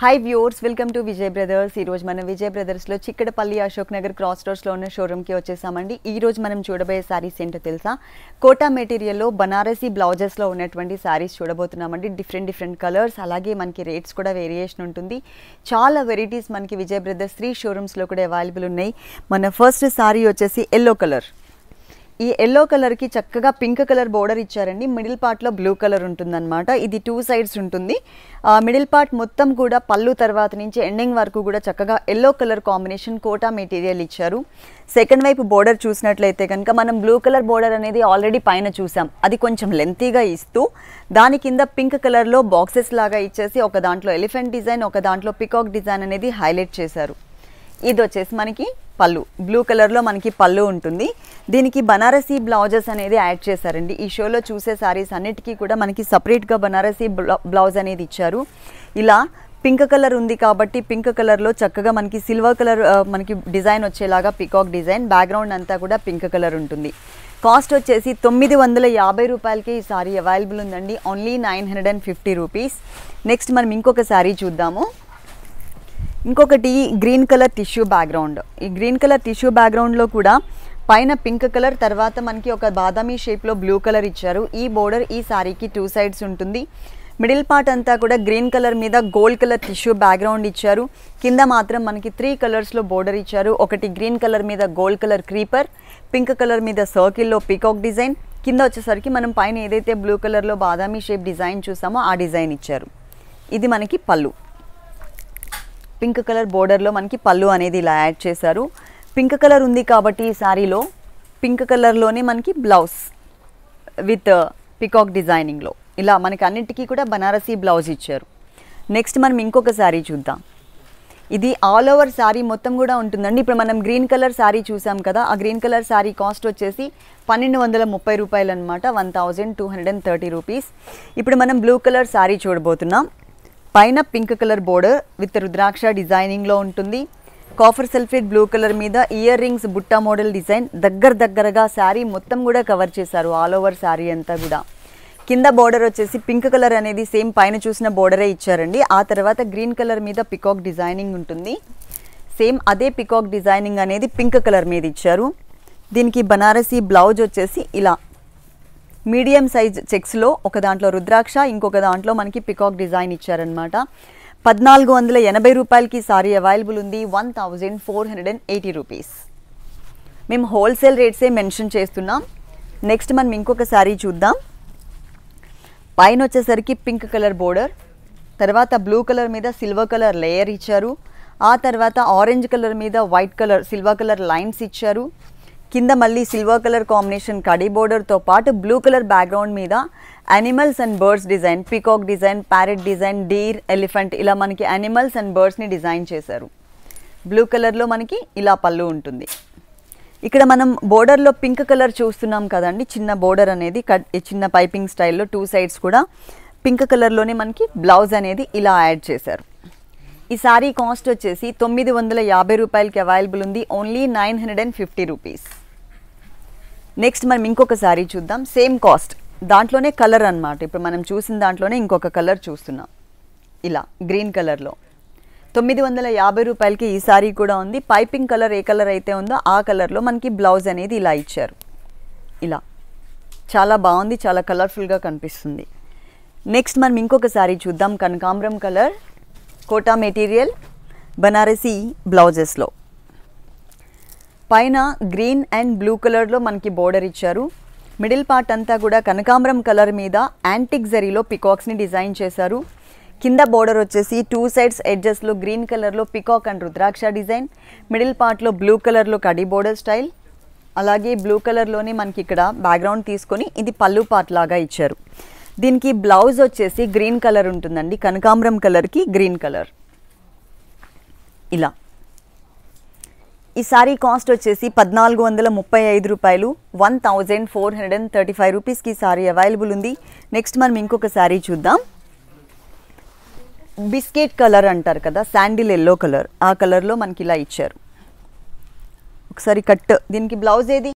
high viewers welcome to Vijay brothers ఈరోజు మనం విజయ్ బ్రదర్స్లో చిక్కడపల్లి అశోక్ నగర్ క్రాస్ రోడ్స్లో ఉన్న షోరూమ్కి వచ్చేసామండి ఈరోజు మనం చూడబోయే శారీస్ ఏంటో తెలుసా కోటా మెటీరియల్లో బనారసీ బ్లౌజెస్లో ఉన్నటువంటి శారీస్ చూడబోతున్నామండి డిఫరెంట్ డిఫరెంట్ కలర్స్ అలాగే మనకి రేట్స్ కూడా వేరియేషన్ ఉంటుంది చాలా వెరైటీస్ మనకి విజయ్ బ్రదర్స్ త్రీ షోరూమ్స్లో కూడా అవైలబుల్ ఉన్నాయి మన ఫస్ట్ శారీ వచ్చేసి ఎల్లో కలర్ ఈ ఎల్లో కలర్ కి చక్కగా పింక్ కలర్ బోర్డర్ ఇచ్చారండి మిడిల్ పార్ట్ లో బ్లూ కలర్ ఉంటుందన్నమాట ఇది టూ సైడ్స్ ఉంటుంది మిడిల్ పార్ట్ మొత్తం కూడా పళ్ళు తర్వాత నుంచి ఎండింగ్ వరకు కూడా చక్కగా ఎల్లో కలర్ కాంబినేషన్ కోటా మెటీరియల్ ఇచ్చారు సెకండ్ వైపు బోర్డర్ చూసినట్లయితే కనుక మనం బ్లూ కలర్ బోర్డర్ అనేది ఆల్రెడీ పైన చూసాం అది కొంచెం లెంతీగా ఇస్తూ దాని కింద పింక్ కలర్లో బాక్సెస్ లాగా ఇచ్చేసి ఒక దాంట్లో ఎలిఫెంట్ డిజైన్ ఒక దాంట్లో పికాక్ డిజైన్ అనేది హైలైట్ చేశారు ఇది వచ్చేసి మనకి పళ్ళు బ్లూ కలర్లో మనకి పళ్ళు ఉంటుంది దీనికి బనారసీ బ్లౌజెస్ అనేది యాడ్ చేశారండి ఈ షోలో చూసే శారీస్ అన్నిటికీ కూడా మనకి సపరేట్గా బనారసీ బ్లౌజ్ అనేది ఇచ్చారు ఇలా పింక్ కలర్ ఉంది కాబట్టి పింక్ కలర్లో చక్కగా మనకి సిల్వర్ కలర్ మనకి డిజైన్ వచ్చేలాగా పికాక్ డిజైన్ బ్యాక్గ్రౌండ్ అంతా కూడా పింక్ కలర్ ఉంటుంది కాస్ట్ వచ్చేసి తొమ్మిది వందల యాభై రూపాయలకి ఈ సారీ అవైలబుల్ ఉందండి only nine hundred and fifty rupees next మనం ఇంకొక శారీ చూద్దాము ఇంకొకటి గ్రీన్ కలర్ టిష్యూ బ్యాక్గ్రౌండ్ ఈ గ్రీన్ కలర్ టిష్యూ బ్యాక్గ్రౌండ్లో కూడా పైన పింక్ కలర్ తర్వాత మనకి ఒక బాదామి షేప్లో బ్లూ కలర్ ఇచ్చారు ఈ బోర్డర్ ఈ శారీకి టూ సైడ్స్ ఉంటుంది మిడిల్ పార్ట్ అంతా కూడా గ్రీన్ కలర్ మీద గోల్డ్ కలర్ టిష్యూ బ్యాక్గ్రౌండ్ ఇచ్చారు కింద మాత్రం మనకి త్రీ కలర్స్లో బోర్డర్ ఇచ్చారు ఒకటి గ్రీన్ కలర్ మీద gold colour creeper pink colour మీద సర్కిల్లో పీకాక్ డిజైన్ కింద వచ్చేసరికి మనం పైన ఏదైతే బ్లూ కలర్లో బాదామి షేప్ డిజైన్ చూసామో ఆ డిజైన్ ఇచ్చారు ఇది మనకి పళ్ళు పింక్ కలర్ బోర్డర్లో మనకి పళ్ళు అనేది ఇలా యాడ్ చేశారు పింక్ కలర్ ఉంది కాబట్టి ఈ శారీలో పింక్ కలర్లోనే మనకి బ్లౌజ్ విత్ పికాక్ డిజైనింగ్లో ఇలా మనకి అన్నిటికీ కూడా బనారసీ బ్లౌజ్ ఇచ్చారు నెక్స్ట్ మనం ఇంకొక శారీ చూద్దాం ఇది ఆల్ ఓవర్ శారీ మొత్తం కూడా ఉంటుందండి ఇప్పుడు మనం గ్రీన్ కలర్ శారీ చూసాం కదా ఆ గ్రీన్ కలర్ శారీ కాస్ట్ వచ్చేసి పన్నెండు వందల ముప్పై రూపాయలు అనమాట one thousand two hundred and thirty rupees ఇప్పుడు మనం బ్లూ కలర్ శారీ చూడబోతున్నాం పైన pink colour border with rudraksha డిజైనింగ్లో ఉంటుంది కాఫర్ సల్ఫేట్ బ్లూ కలర్ మీద ఇయర్ రింగ్స్ బుట్ట మోడల్ డిజైన్ దగ్గర దగ్గరగా శారీ మొత్తం కూడా కవర్ చేశారు ఆల్ ఓవర్ శారీ అంతా కూడా కింద బోర్డర్ వచ్చేసి పింక్ కలర్ అనేది సేమ్ పైన చూసిన బోర్డరే ఇచ్చారండి ఆ తర్వాత గ్రీన్ కలర్ మీద పికాక్ డిజైనింగ్ ఉంటుంది సేమ్ అదే పికాక్ డిజైనింగ్ అనేది పింక్ కలర్ మీద ఇచ్చారు దీనికి బనారసీ బ్లౌజ్ వచ్చేసి ఇలా మీడియం సైజ్ చెక్స్లో ఒక దాంట్లో రుద్రాక్ష ఇంకొక దాంట్లో మనకి పికాక్ డిజైన్ ఇచ్చారనమాట పద్నాలుగు వందల ఎనభై రూపాయలకి సారీ అవైలబుల్ ఉంది one thousand four hundred and eighty rupees మేము హోల్సేల్ రేట్సే మెన్షన్ చేస్తున్నాం నెక్స్ట్ మనం ఇంకొక శారీ చూద్దాం పైన వచ్చేసరికి పింక్ కలర్ బోర్డర్ తర్వాత బ్లూ కలర్ మీద సిల్వర్ కలర్ లేయర్ ఇచ్చారు ఆ తర్వాత ఆరెంజ్ కలర్ మీద white colour silver colour lines ఇచ్చారు కింద మళ్ళీ సిల్వర్ కలర్ కాంబినేషన్ కడీ బోర్డర్తో పాటు బ్లూ కలర్ బ్యాక్గ్రౌండ్ మీద animals and birds design peacock design parrot design deer elephant ఇలా మనకి అనిమల్స్ అండ్ బర్డ్స్ని డిజైన్ చేశారు బ్లూ కలర్లో మనకి ఇలా పళ్ళు ఉంటుంది ఇక్కడ మనం బోర్డర్లో పింక్ కలర్ చూస్తున్నాం కదండి చిన్న బోర్డర్ అనేది కట్ చిన్న పైపింగ్ స్టైల్లో టూ సైడ్స్ కూడా పింక్ కలర్లోనే మనకి బ్లౌజ్ అనేది ఇలా యాడ్ చేశారు ఈ శారీ కాస్ట్ వచ్చేసి తొమ్మిది వందల యాభై రూపాయలకి అవైలబుల్ ఉంది only nine hundred and fifty rupees next మనం ఇంకొక శారీ చూద్దాం సేమ్ కాస్ట్ దాంట్లోనే కలర్ అనమాట ఇప్పుడు మనం చూసిన దాంట్లోనే ఇంకొక కలర్ చూస్తున్నాం ఇలా గ్రీన్ కలర్లో తొమ్మిది వందల యాభై రూపాయలకి ఈ శారీ కూడా ఉంది పైపింగ్ కలర్ ఏ కలర్ అయితే ఉందో ఆ కలర్లో మనకి బ్లౌజ్ అనేది ఇలా ఇచ్చారు ఇలా చాలా బాగుంది చాలా కలర్ఫుల్గా కనిపిస్తుంది నెక్స్ట్ మనం ఇంకొక శారీ చూద్దాం కనకాంబరం కలర్ కోటా మెటీరియల్ బనారసీ బ్లౌజెస్లో పైన గ్రీన్ అండ్ బ్లూ కలర్లో మనకి బోర్డర్ ఇచ్చారు మిడిల్ పార్ట్ అంతా కూడా కనకాంబరం కలర్ మీద యాంటిక్ జరీలో పికాక్స్ని డిజైన్ చేశారు కింద బోర్డర్ వచ్చేసి టూ సైడ్స్ ఎడ్జెస్లో గ్రీన్ కలర్లో peacock and rudraksha design middle పార్ట్లో బ్లూ కలర్లో కడి బోర్డర్ స్టైల్ అలాగే బ్లూ కలర్లోనే మనకి ఇక్కడ బ్యాక్గ్రౌండ్ తీసుకొని ఇది పళ్ళు పార్ట్ లాగా ఇచ్చారు దీనికి బ్లౌజ్ వచ్చేసి గ్రీన్ కలర్ ఉంటుందండి కనకాంబరం కలర్కి గ్రీన్ కలర్ ఇలా ఈ సారీ కాస్ట్ వచ్చేసి పద్నాలుగు వందల ముప్పై ఐదు రూపాయలు one thousand four hundred and thirty ఫైవ్ రూపీస్కి సారీ అవైలబుల్ ఉంది నెక్స్ట్ మనం ఇంకొక సారీ చూద్దాం బిస్కెట్ కలర్ అంటారు కదా శాండిల్ ఎల్లో కలర్ ఆ కలర్లో మనకి ఇలా ఇచ్చారు ఒకసారి కట్ దీనికి బ్లౌజ్ ఏది